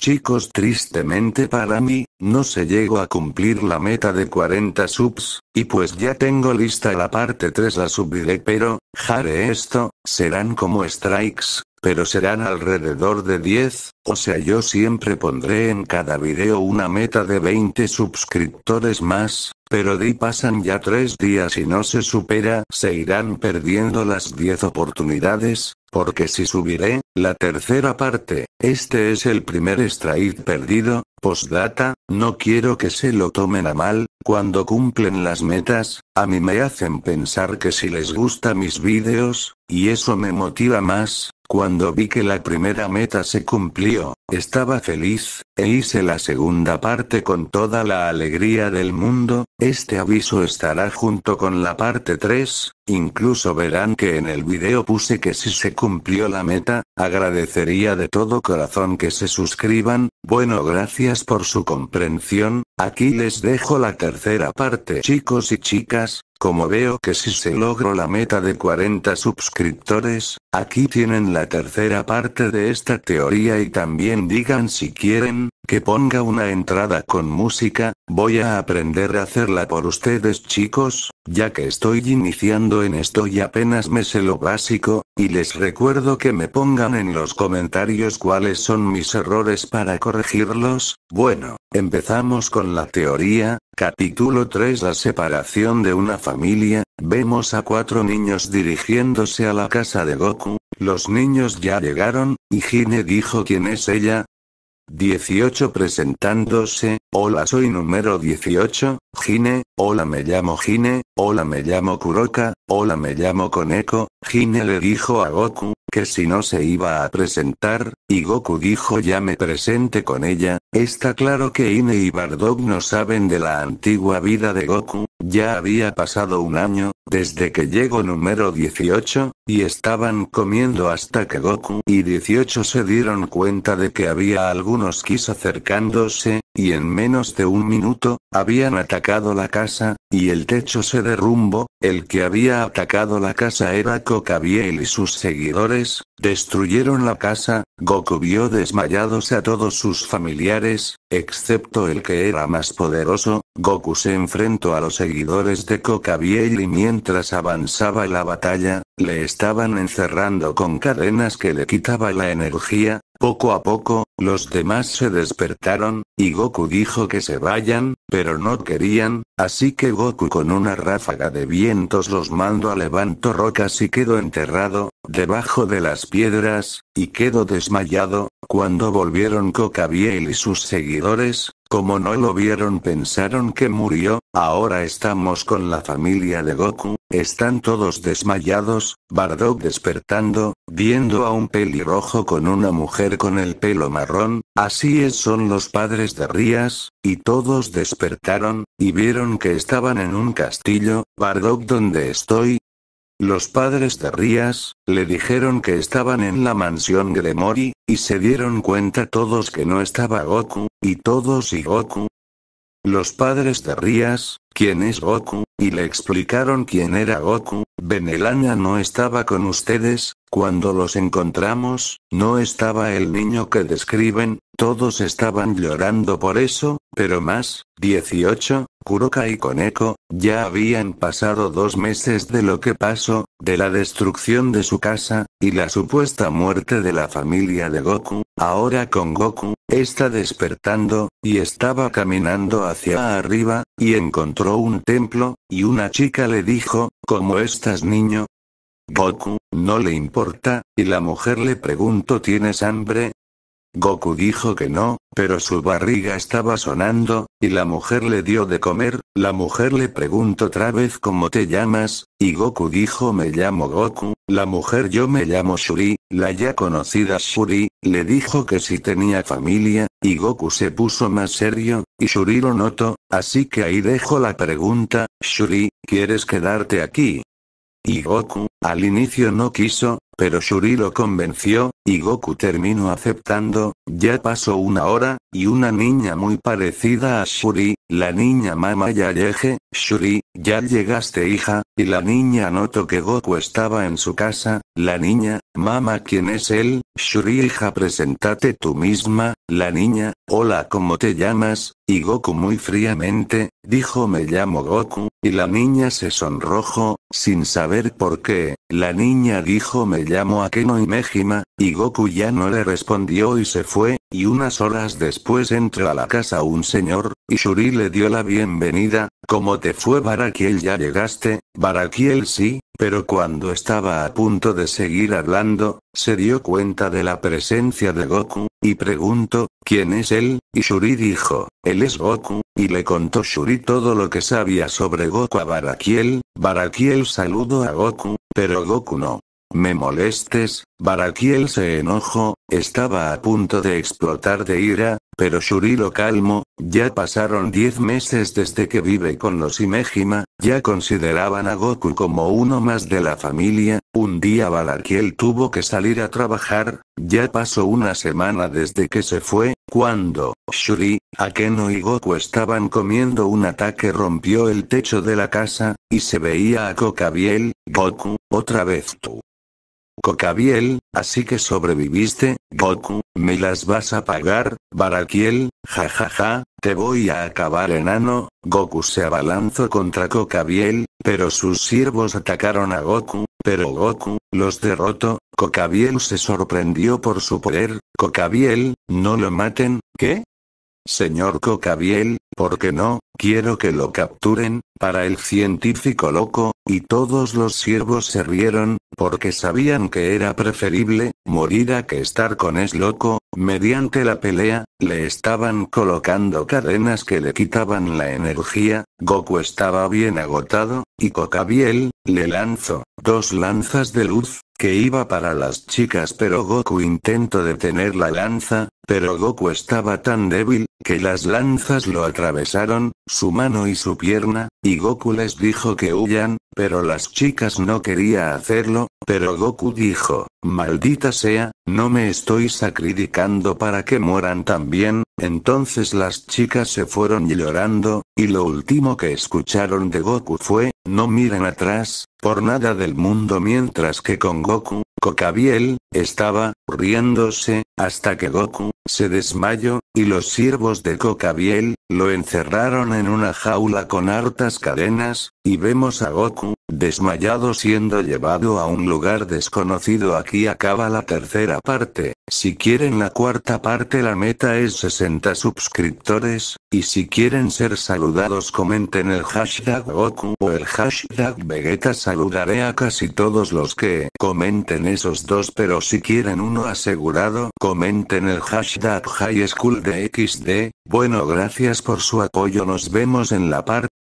Chicos, tristemente para mí, no se llegó a cumplir la meta de 40 subs, y pues ya tengo lista la parte 3 la subiré pero, jare esto, serán como strikes, pero serán alrededor de 10, o sea yo siempre pondré en cada video una meta de 20 suscriptores más, pero di pasan ya tres días y no se supera, se irán perdiendo las diez oportunidades, porque si subiré, la tercera parte, este es el primer extraíd perdido, postdata, no quiero que se lo tomen a mal, cuando cumplen las metas, a mí me hacen pensar que si les gusta mis vídeos, y eso me motiva más, cuando vi que la primera meta se cumplió, estaba feliz, e hice la segunda parte con toda la alegría del mundo, este aviso estará junto con la parte 3, incluso verán que en el video puse que si se cumplió la meta, agradecería de todo corazón que se suscriban, bueno gracias por su comprensión, aquí les dejo la tercera parte chicos y chicas, como veo que si se logró la meta de 40 suscriptores, aquí tienen la tercera parte de esta teoría y también digan si quieren, que ponga una entrada con música, voy a aprender a hacerla por ustedes chicos, ya que estoy iniciando en esto y apenas me sé lo básico, y les recuerdo que me pongan en los comentarios cuáles son mis errores para corregirlos, bueno, empezamos con la teoría, capítulo 3 La separación de una familia, vemos a cuatro niños dirigiéndose a la casa de Goku, los niños ya llegaron, y Hine dijo quién es ella, 18 presentándose, hola soy número 18, Gine, hola me llamo Gine, hola me llamo Kuroka, hola me llamo Koneko, Gine le dijo a Goku, que si no se iba a presentar, y Goku dijo ya me presente con ella, está claro que Ine y Bardock no saben de la antigua vida de Goku, ya había pasado un año, desde que llegó número 18, y estaban comiendo hasta que Goku y 18 se dieron cuenta de que había algunos Kis acercándose, y en menos de un minuto, habían atacado la casa, y el techo se derrumbó, el que había atacado la casa era Kokabiel y sus seguidores, destruyeron la casa, Goku vio desmayados a todos sus familiares, excepto el que era más poderoso, Goku se enfrentó a los seguidores de Kokabiel y mientras avanzaba la batalla, le estaban encerrando con cadenas que le quitaba la energía, poco a poco, los demás se despertaron, y Goku dijo que se vayan, pero no querían, así que Goku con una ráfaga de vientos los mando a levanto rocas y quedó enterrado, debajo de las piedras, y quedó desmayado, cuando volvieron Coca y sus seguidores, como no lo vieron pensaron que murió, ahora estamos con la familia de Goku, están todos desmayados, Bardock despertando, viendo a un pelirrojo con una mujer con el pelo marrón, así es son los padres de Rías, y todos despertaron, y vieron que estaban en un castillo, Bardock donde estoy, los padres de Rías, le dijeron que estaban en la mansión Gremori, y se dieron cuenta todos que no estaba Goku, y todos y Goku. Los padres de Rías, ¿quién es Goku? Y le explicaron quién era Goku, Benelana no estaba con ustedes, cuando los encontramos, no estaba el niño que describen, todos estaban llorando por eso, pero más, 18, Kuroka y Koneko, ya habían pasado dos meses de lo que pasó, de la destrucción de su casa, y la supuesta muerte de la familia de Goku, ahora con Goku, está despertando, y estaba caminando hacia arriba, y encontró un templo, y una chica le dijo, ¿cómo estás niño? Goku, no le importa, y la mujer le preguntó ¿Tienes hambre? Goku dijo que no, pero su barriga estaba sonando, y la mujer le dio de comer, la mujer le preguntó otra vez cómo te llamas, y Goku dijo me llamo Goku, la mujer yo me llamo Shuri, la ya conocida Shuri, le dijo que si tenía familia, y Goku se puso más serio, y Shuri lo notó, así que ahí dejo la pregunta, Shuri, ¿quieres quedarte aquí? Y Goku, al inicio no quiso, pero Shuri lo convenció, y Goku terminó aceptando, ya pasó una hora, y una niña muy parecida a Shuri, la niña mama Yayeje, Shuri, ya llegaste hija, y la niña notó que Goku estaba en su casa, la niña, mama ¿quién es él? Shuri hija presentate tú misma, la niña, hola ¿cómo te llamas? Y Goku muy fríamente, dijo me llamo Goku, y la niña se sonrojo, sin saber por qué, la niña dijo me llamo Akeno y Mejima, y Goku ya no le respondió y se fue, y unas horas después entró a la casa un señor, y Shuri le dio la bienvenida, ¿cómo te fue Barakiel ya llegaste? Barakiel sí, pero cuando estaba a punto de seguir hablando, se dio cuenta de la presencia de Goku, y preguntó, ¿quién es él? Y Shuri dijo, él es Goku, y le contó Shuri todo lo que sabía sobre Goku a Barakiel, Barakiel saludó a Goku, pero Goku no. Me molestes, Barakiel se enojó, estaba a punto de explotar de ira, pero Shuri lo calmó. ya pasaron diez meses desde que vive con los Imejima, ya consideraban a Goku como uno más de la familia, un día Barakiel tuvo que salir a trabajar, ya pasó una semana desde que se fue, cuando, Shuri, Akeno y Goku estaban comiendo un ataque rompió el techo de la casa, y se veía a Kokabiel, Goku, otra vez tú. Cocabiel, así que sobreviviste, Goku, me las vas a pagar, Barakiel, jajaja, te voy a acabar enano, Goku se abalanzó contra Cocabiel, pero sus siervos atacaron a Goku, pero Goku, los derrotó, Cocabiel se sorprendió por su poder, Cocabiel, no lo maten, ¿qué? Señor Cocabiel, qué no? Quiero que lo capturen, para el científico loco, y todos los siervos se rieron, porque sabían que era preferible, morir a que estar con es loco, mediante la pelea, le estaban colocando cadenas que le quitaban la energía, Goku estaba bien agotado, y Cocabiel, le lanzó, dos lanzas de luz, que iba para las chicas pero Goku intentó detener la lanza, pero Goku estaba tan débil, que las lanzas lo atravesaron, su mano y su pierna, y Goku les dijo que huyan, pero las chicas no quería hacerlo, pero Goku dijo, maldita sea, no me estoy sacrificando para que mueran también, entonces las chicas se fueron llorando, y lo último que escucharon de Goku fue, no miren atrás, por nada del mundo mientras que con Goku, Cocabiel, estaba, riéndose, hasta que Goku, se desmayó, y los siervos de Cocabiel, lo encerraron en una jaula con hartas cadenas, y vemos a Goku, desmayado siendo llevado a un lugar desconocido. Aquí acaba la tercera parte, si quieren la cuarta parte la meta es 60 suscriptores, y si quieren ser saludados comenten el hashtag Goku o el hashtag Vegeta saludaré a casi todos los que comenten esos dos pero si quieren uno asegurado comenten el hashtag High School de XD, bueno gracias por su apoyo nos vemos en la parte